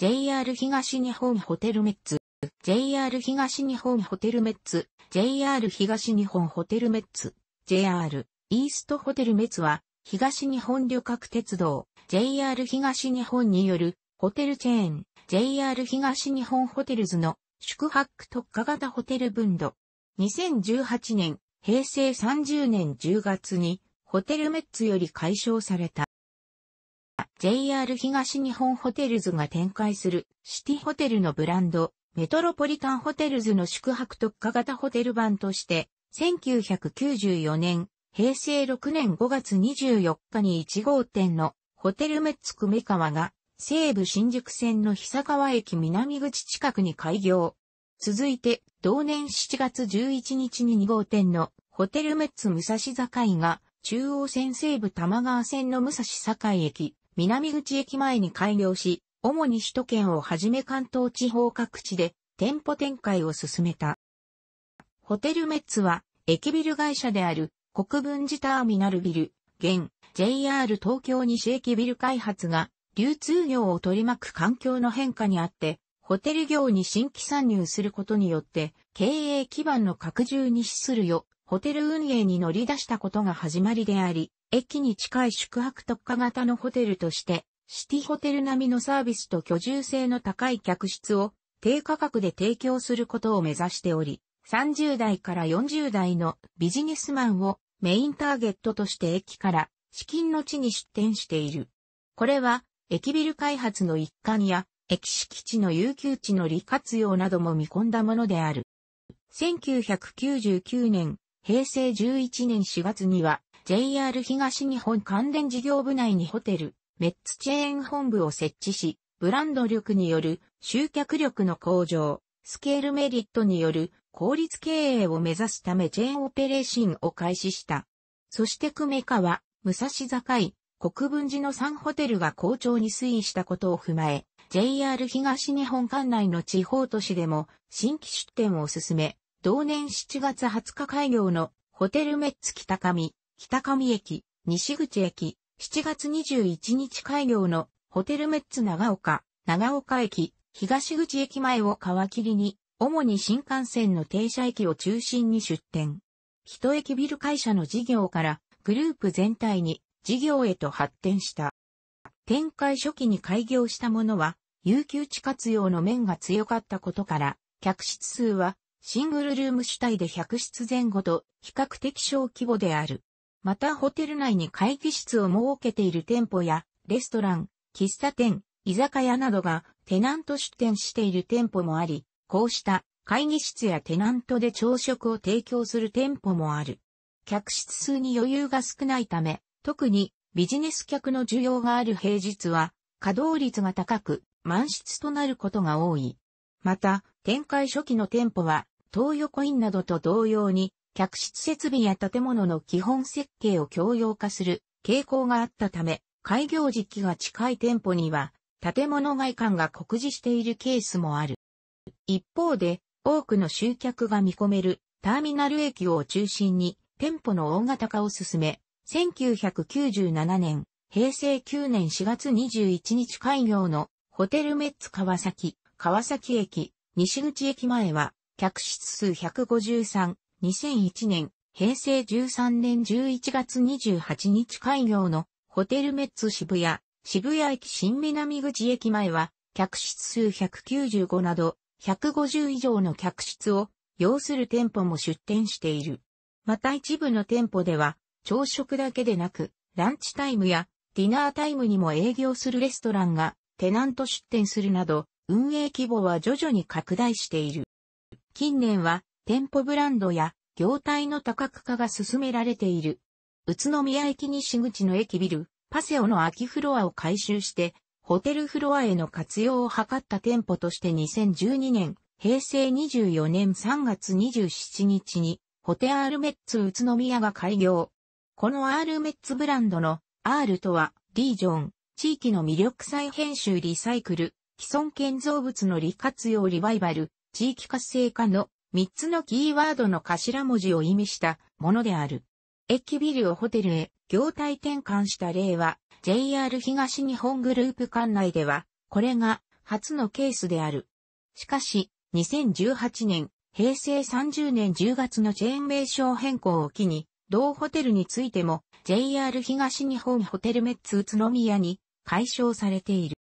JR 東日本ホテルメッツ、JR 東日本ホテルメッツ、JR 東日本ホテルメッツ、JR イーストホテルメッツは、東日本旅客鉄道、JR 東日本によるホテルチェーン、JR 東日本ホテルズの宿泊特化型ホテル分度。2018年、平成30年10月にホテルメッツより解消された。JR 東日本ホテルズが展開するシティホテルのブランド、メトロポリタンホテルズの宿泊特化型ホテル版として、1994年、平成6年5月24日に1号店のホテルメッツ久米川が西武新宿線の久川駅南口近くに開業。続いて、同年7月11日に2号店のホテルメッツ武蔵境が中央線西武玉川線の武蔵境駅南口駅前に開業し、主に首都圏をはじめ関東地方各地で店舗展開を進めた。ホテルメッツは、駅ビル会社である国分寺ターミナルビル、現 JR 東京西駅ビル開発が流通業を取り巻く環境の変化にあって、ホテル業に新規参入することによって経営基盤の拡充に資するよホテル運営に乗り出したことが始まりであり、駅に近い宿泊特化型のホテルとして、シティホテル並みのサービスと居住性の高い客室を低価格で提供することを目指しており、30代から40代のビジネスマンをメインターゲットとして駅から資金の地に出店している。これは駅ビル開発の一環や駅敷地の有給地の利活用なども見込んだものである。1999年平成11年4月には JR 東日本関連事業部内にホテル、メッツチェーン本部を設置し、ブランド力による集客力の向上、スケールメリットによる効率経営を目指すためチェーンオペレーシンを開始した。そして久米川、武蔵境、国分寺の3ホテルが好調に推移したことを踏まえ、JR 東日本管内の地方都市でも新規出店を進め、同年7月20日開業のホテルメッツ北上、北上駅、西口駅、7月21日開業のホテルメッツ長岡、長岡駅、東口駅前を皮切りに、主に新幹線の停車駅を中心に出店。一駅ビル会社の事業からグループ全体に事業へと発展した。展開初期に開業したものは、有給地活用の面が強かったことから、客室数はシングルルーム主体で100室前後と比較的小規模である。またホテル内に会議室を設けている店舗やレストラン、喫茶店、居酒屋などがテナント出店している店舗もあり、こうした会議室やテナントで朝食を提供する店舗もある。客室数に余裕が少ないため、特にビジネス客の需要がある平日は稼働率が高く満室となることが多い。また、展開初期の店舗は東横インなどと同様に、客室設備や建物の基本設計を共用化する傾向があったため、開業時期が近い店舗には、建物外観が酷似しているケースもある。一方で、多くの集客が見込めるターミナル駅を中心に店舗の大型化を進め、1997年、平成9年4月21日開業のホテルメッツ川崎、川崎駅、西口駅前は客室数153、2001年、平成13年11月28日開業のホテルメッツ渋谷、渋谷駅新南口駅前は、客室数195など、150以上の客室を要する店舗も出店している。また一部の店舗では、朝食だけでなく、ランチタイムやディナータイムにも営業するレストランがテナント出店するなど、運営規模は徐々に拡大している。近年は店舗ブランドや業態の多角化が進められている。宇都宮駅西口の駅ビル、パセオの空きフロアを改修して、ホテルフロアへの活用を図った店舗として2012年、平成24年3月27日に、ホテアールメッツ宇都宮が開業。このアールメッツブランドの R とは、リージョン、地域の魅力再編集リサイクル、既存建造物の利活用リバイバル、地域活性化の3つのキーワードの頭文字を意味したものである。駅ビルをホテルへ業態転換した例は JR 東日本グループ管内ではこれが初のケースである。しかし2018年平成30年10月のチェーン名称変更を機に同ホテルについても JR 東日本ホテルメッツ宇都宮に解消されている。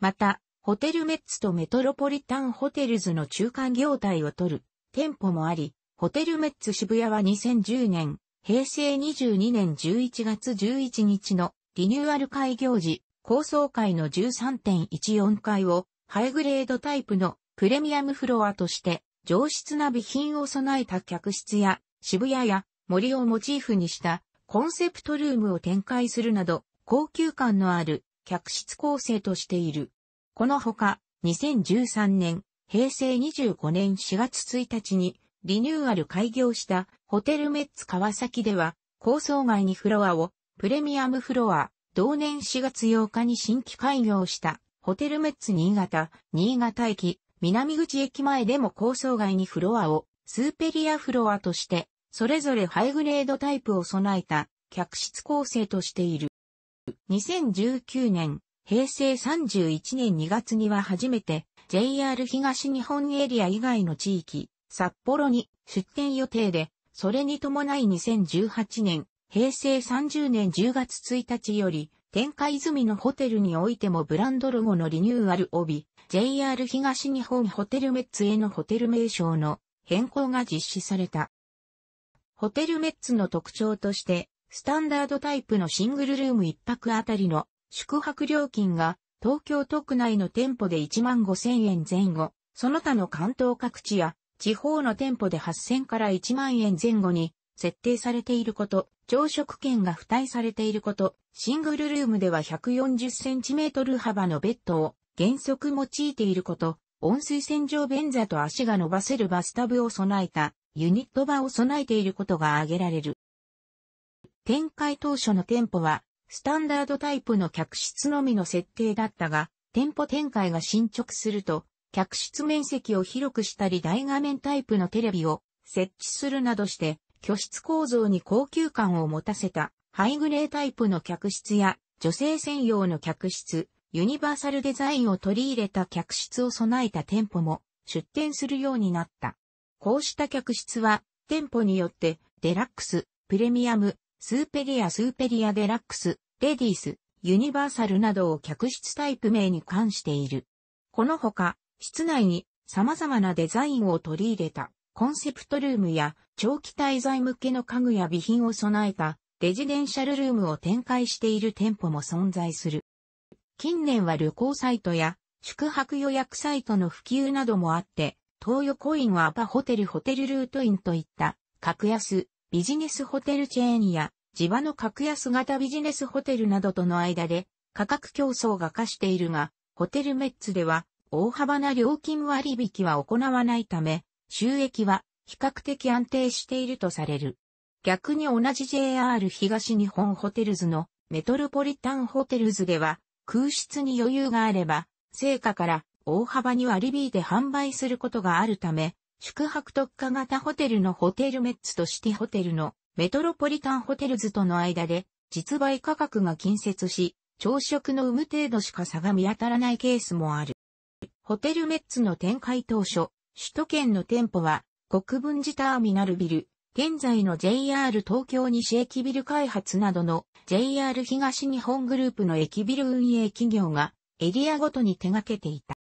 また、ホテルメッツとメトロポリタンホテルズの中間業態を取る店舗もあり、ホテルメッツ渋谷は2010年、平成22年11月11日のリニューアル開業時、高層階の13.14階をハイグレードタイプのプレミアムフロアとして上質な備品を備えた客室や渋谷や森をモチーフにしたコンセプトルームを展開するなど高級感のある客室構成としている。このほか、2013年、平成25年4月1日にリニューアル開業したホテルメッツ川崎では、高層外にフロアをプレミアムフロア、同年4月8日に新規開業したホテルメッツ新潟、新潟駅、南口駅前でも高層外にフロアをスーペリアフロアとして、それぞれハイグレードタイプを備えた客室構成としている。2019年平成31年2月には初めて JR 東日本エリア以外の地域、札幌に出店予定で、それに伴い2018年、平成30年10月1日より、展開済みのホテルにおいてもブランドロゴのリニューアル帯、JR 東日本ホテルメッツへのホテル名称の変更が実施された。ホテルメッツの特徴として、スタンダードタイプのシングルルーム一泊あたりの宿泊料金が東京都区内の店舗で1万5千円前後、その他の関東各地や地方の店舗で8千から1万円前後に設定されていること、朝食券が付帯されていること、シングルルームでは1 4 0トル幅のベッドを原則用いていること、温水洗浄便座と足が伸ばせるバスタブを備えたユニット場を備えていることが挙げられる。展開当初の店舗はスタンダードタイプの客室のみの設定だったが、店舗展開が進捗すると、客室面積を広くしたり大画面タイプのテレビを設置するなどして、居室構造に高級感を持たせたハイグレータイプの客室や女性専用の客室、ユニバーサルデザインを取り入れた客室を備えた店舗も出店するようになった。こうした客室は店舗によってデラックス、プレミアム、スーペリアスーペリアデラックス、レディース、ユニバーサルなどを客室タイプ名に関している。このほか、室内に様々なデザインを取り入れたコンセプトルームや長期滞在向けの家具や備品を備えたレジデンシャルルームを展開している店舗も存在する。近年は旅行サイトや宿泊予約サイトの普及などもあって、東横インはアパホテルホテルルートインといった格安、ビジネスホテルチェーンや地場の格安型ビジネスホテルなどとの間で価格競争が課しているが、ホテルメッツでは大幅な料金割引は行わないため、収益は比較的安定しているとされる。逆に同じ JR 東日本ホテルズのメトロポリタンホテルズでは空室に余裕があれば、成果から大幅に割り引いて販売することがあるため、宿泊特化型ホテルのホテルメッツとシティホテルのメトロポリタンホテルズとの間で実売価格が近接し、朝食の有無程度しか差が見当たらないケースもある。ホテルメッツの展開当初、首都圏の店舗は国分寺ターミナルビル、現在の JR 東京西駅ビル開発などの JR 東日本グループの駅ビル運営企業がエリアごとに手掛けていた。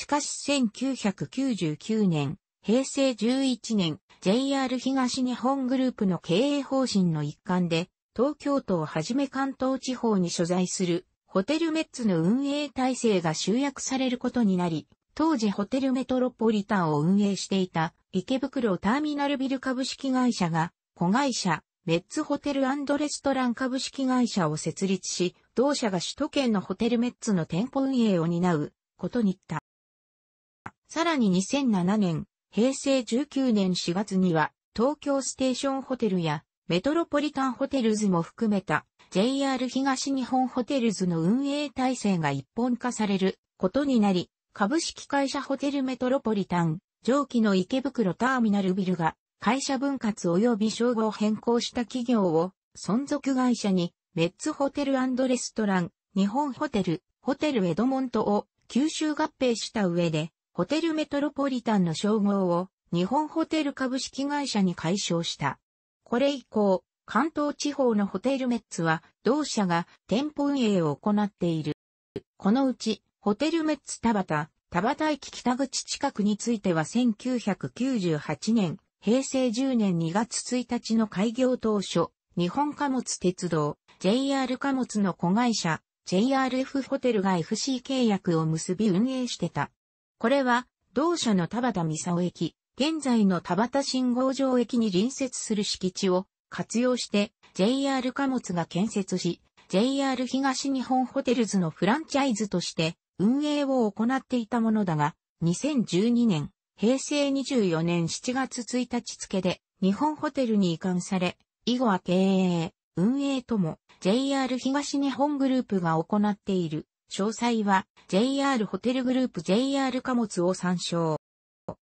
しかし1999年、平成11年、JR 東日本グループの経営方針の一環で、東京都をはじめ関東地方に所在するホテルメッツの運営体制が集約されることになり、当時ホテルメトロポリタンを運営していた池袋ターミナルビル株式会社が子会社メッツホテルレストラン株式会社を設立し、同社が首都圏のホテルメッツの店舗運営を担うことにった。さらに2007年、平成19年4月には、東京ステーションホテルや、メトロポリタンホテルズも含めた JR 東日本ホテルズの運営体制が一本化されることになり、株式会社ホテルメトロポリタン、上記の池袋ターミナルビルが会社分割及び称号を変更した企業を存続会社にメッツホテルレストラン、日本ホテル、ホテルエドモントを吸収合併した上でホテルメトロポリタンの称号を日本ホテル株式会社に解消した。これ以降、関東地方のホテルメッツは同社が店舗運営を行っている。このうち、ホテルメッツ田端、田端駅北口近くについては1998年、平成10年2月1日の開業当初、日本貨物鉄道、JR 貨物の子会社、JRF ホテルが FC 契約を結び運営してた。これは、同社の田畑三沢駅、現在の田畑信号場駅に隣接する敷地を活用して JR 貨物が建設し、JR 東日本ホテルズのフランチャイズとして運営を行っていたものだが、2012年、平成24年7月1日付で日本ホテルに移管され、以後は経営、運営とも JR 東日本グループが行っている詳細は JR ホテルグループ JR 貨物を参照。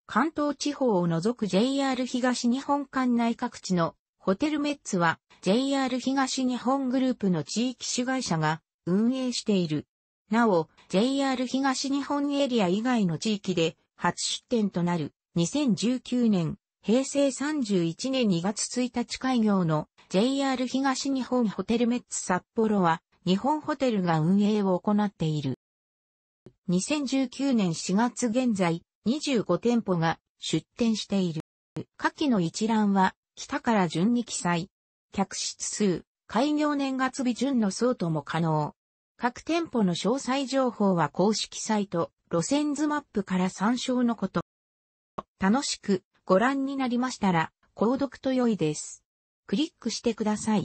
関東地方を除く JR 東日本管内各地のホテルメッツは JR 東日本グループの地域主会社が運営している。なお、JR 東日本エリア以外の地域で初出店となる2019年、平成31年2月1日開業の JR 東日本ホテルメッツ札幌は日本ホテルが運営を行っている。2019年4月現在、25店舗が出店している。下記の一覧は、北から順に記載。客室数、開業年月日順の相とも可能。各店舗の詳細情報は公式サイト、路線図マップから参照のこと。楽しくご覧になりましたら、購読と良いです。クリックしてください。